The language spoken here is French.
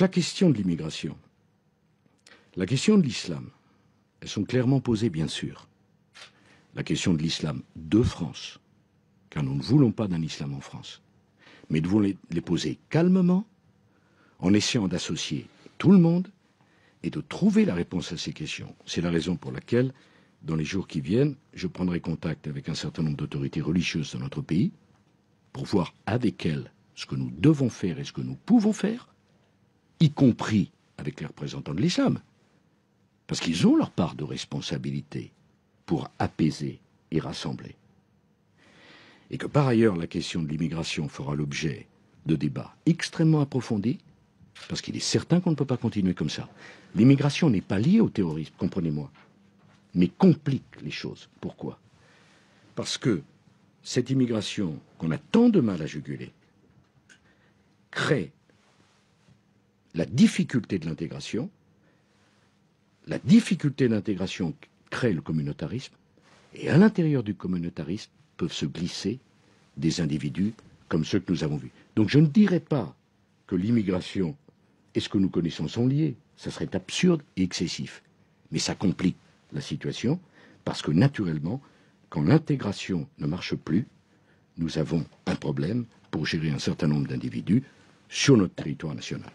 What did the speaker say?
La question de l'immigration, la question de l'islam, elles sont clairement posées, bien sûr. La question de l'islam de France, car nous ne voulons pas d'un islam en France, mais nous devons les poser calmement, en essayant d'associer tout le monde et de trouver la réponse à ces questions. C'est la raison pour laquelle, dans les jours qui viennent, je prendrai contact avec un certain nombre d'autorités religieuses dans notre pays pour voir avec elles ce que nous devons faire et ce que nous pouvons faire y compris avec les représentants de l'islam, parce qu'ils ont leur part de responsabilité pour apaiser et rassembler. Et que par ailleurs, la question de l'immigration fera l'objet de débats extrêmement approfondis, parce qu'il est certain qu'on ne peut pas continuer comme ça. L'immigration n'est pas liée au terrorisme, comprenez-moi, mais complique les choses. Pourquoi Parce que cette immigration qu'on a tant de mal à juguler crée la difficulté de l'intégration, la difficulté de crée le communautarisme, et à l'intérieur du communautarisme peuvent se glisser des individus comme ceux que nous avons vus. Donc je ne dirais pas que l'immigration et ce que nous connaissons sont liés, ça serait absurde et excessif, mais ça complique la situation, parce que naturellement, quand l'intégration ne marche plus, nous avons un problème pour gérer un certain nombre d'individus sur notre territoire national.